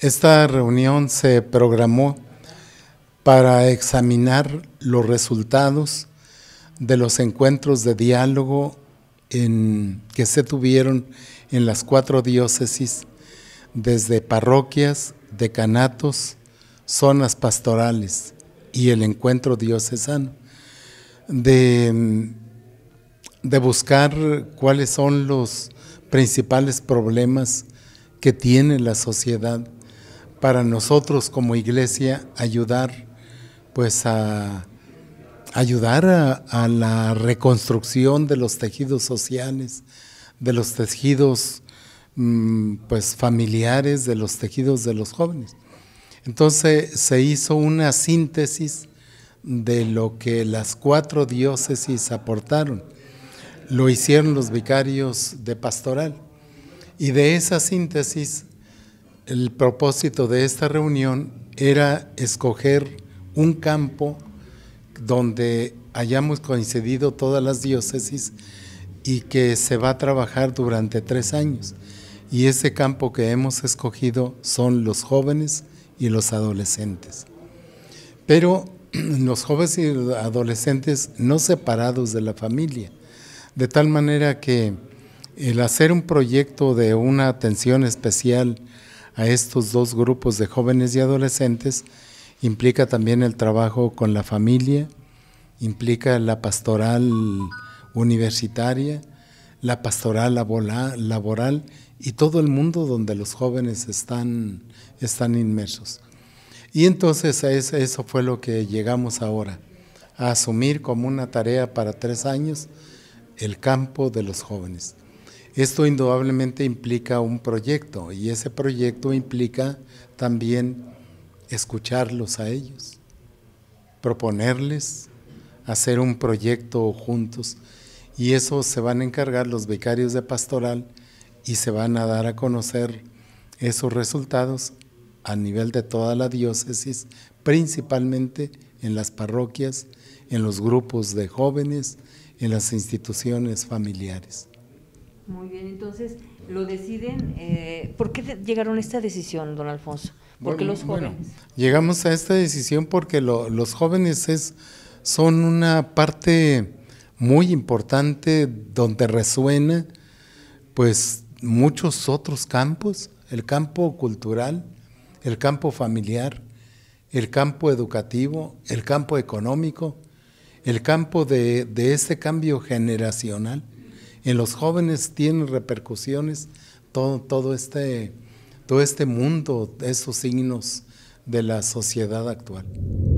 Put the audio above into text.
Esta reunión se programó para examinar los resultados de los encuentros de diálogo en, que se tuvieron en las cuatro diócesis, desde parroquias, decanatos, zonas pastorales y el encuentro diocesano, de, de buscar cuáles son los principales problemas que tiene la sociedad para nosotros como iglesia ayudar pues a ayudar a, la reconstrucción de los tejidos sociales, de los tejidos mm, pues familiares, de los tejidos de los jóvenes. Entonces se hizo una síntesis de lo que las cuatro diócesis aportaron. Lo hicieron los vicarios de pastoral. Y de esa síntesis, el propósito de esta reunión era escoger un campo donde hayamos coincidido todas las diócesis y que se va a trabajar durante tres años. Y ese campo que hemos escogido son los jóvenes y los adolescentes. Pero los jóvenes y adolescentes no separados de la familia, de tal manera que el hacer un proyecto de una atención especial a estos dos grupos de jóvenes y adolescentes implica también el trabajo con la familia, implica la pastoral universitaria, la pastoral laboral y todo el mundo donde los jóvenes están, están inmersos. Y entonces eso fue lo que llegamos ahora, a asumir como una tarea para tres años el campo de los jóvenes. Esto indudablemente implica un proyecto y ese proyecto implica también escucharlos a ellos, proponerles hacer un proyecto juntos y eso se van a encargar los becarios de pastoral y se van a dar a conocer esos resultados a nivel de toda la diócesis, principalmente en las parroquias, en los grupos de jóvenes, en las instituciones familiares. Muy bien, entonces lo deciden. Eh, ¿Por qué llegaron a esta decisión, don Alfonso? Porque los jóvenes. llegamos a esta decisión porque los jóvenes es, son una parte muy importante donde resuena, pues muchos otros campos, el campo cultural, el campo familiar, el campo educativo, el campo económico, el campo de, de este cambio generacional en los jóvenes tiene repercusiones todo, todo, este, todo este mundo, esos signos de la sociedad actual.